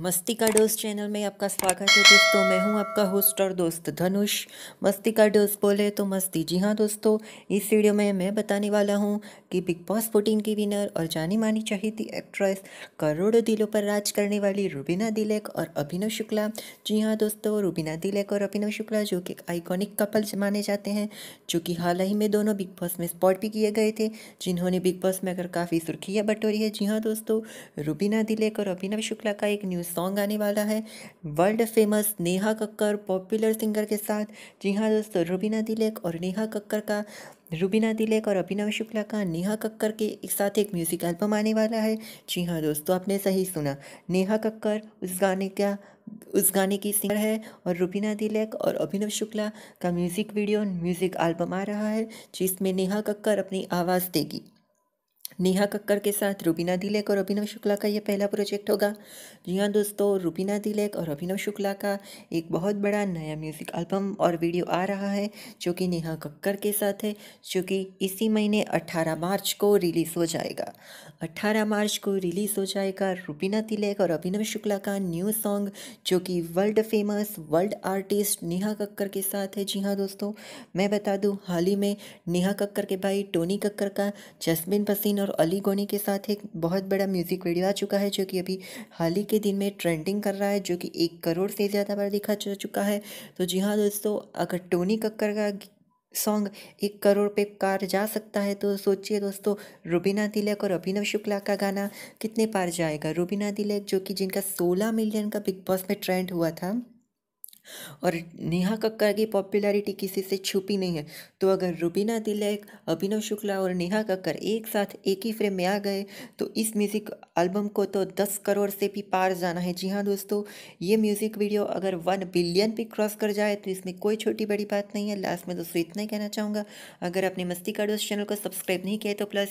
मस्ती का dose channel में आपका स्वागत है दोस्तों मैं हूं आपका होस्ट और दोस्त धनुष मस्ती का डोज बोले तो मस्ती जी हां दोस्तों इस वीडियो में मैं बताने वाला हूं कि बिग बॉस फोर्टीन की विनर और जानी मानी चहेती एक्ट्रेस करोड़ों दिलों पर राज करने वाली रूबीना दिलेक और अभिनव शुक्ला जी हाँ दोस्तों रूबीना दिलेक और अभिनव शुक्ला जो कि आइकॉनिक कपल माने जाते हैं जो कि हाल ही में दोनों बिग बॉस में स्पॉट भी किए गए थे जिन्होंने बिग बॉस में अगर काफ़ी सुर्खियाँ बटोरी है जी हाँ दोस्तों रूबीना दिलेक और अभिनव शुक्ला का एक न्यूज़ सॉन्ग आने वाला है world famous Neha Kakkar popular singer के साथ जी हाँ दोस्तों रुबीना दिलेक और नेहा कक्कर का रुबीना दिलेक और अभिनव शुक्ला का नेहा कक्कर के एक साथ एक म्यूज़िक एल्बम आने वाला है जी हाँ दोस्तों आपने सही सुना नेहा कक्कर उस गाने का उस गाने की सिंगर है और रुबीना दिलेक और अभिनव शुक्ला का म्यूज़िक वीडियो म्यूज़िक एल्बम आ रहा है जिसमें नेहा कक्कर अपनी आवाज़ देगी नेहा कक्कर के साथ रूबीना दिलेक और अभिनव शुक्ला का ये पहला प्रोजेक्ट होगा जी हाँ दोस्तों रूबीना दिलेक और अभिनव शुक्ला का एक बहुत बड़ा नया म्यूज़िक एल्बम और वीडियो आ रहा है जो कि नेहा कक्कर के साथ है जो कि इसी महीने 18 मार्च को रिलीज़ हो जाएगा 18 मार्च को रिलीज़ हो जाएगा रूबीना तिलक और अभिनव शुक्ला का न्यू सॉन्ग जो कि world famous world artist Neha Kakkar के साथ है जी हाँ दोस्तों मैं बता दूँ हाल ही में नेहा कक्कर के भाई टोनी कक्कर का जसमिन पसीन और अली गोनी के साथ एक बहुत बड़ा म्यूज़िक वीडियो आ चुका है जो कि अभी हाल ही के दिन में ट्रेंडिंग कर रहा है जो कि एक करोड़ से ज़्यादा बार देखा जा चुका है तो जी हाँ दोस्तों अगर टोनी कक्कर का सॉन्ग एक करोड़ पे कार जा सकता है तो सोचिए दोस्तों रुबीना तिलक और अभिनव शुक्ला का गाना कितने पार जाएगा रुबीना तिलक जो कि जिनका सोलह मिलियन का बिग बॉस में ट्रेंड हुआ था और नेहा कक्कर की पॉपुलैरिटी किसी से छुपी नहीं है तो अगर रुबीना तिलक अभिनव शुक्ला और नेहा कक्कर एक साथ एक ही फ्रेम में आ गए तो इस म्यूज़िक एल्बम को तो दस करोड़ से भी पार जाना है जी हाँ दोस्तों ये म्यूज़िक वीडियो अगर वन बिलियन भी क्रॉस कर जाए तो इसमें कोई छोटी बड़ी बात नहीं है लास्ट में दोस्तों इतना ही कहना चाहूँगा अगर आपने मस्ती का दोस्त चैनल को सब्सक्राइब नहीं किया तो प्लस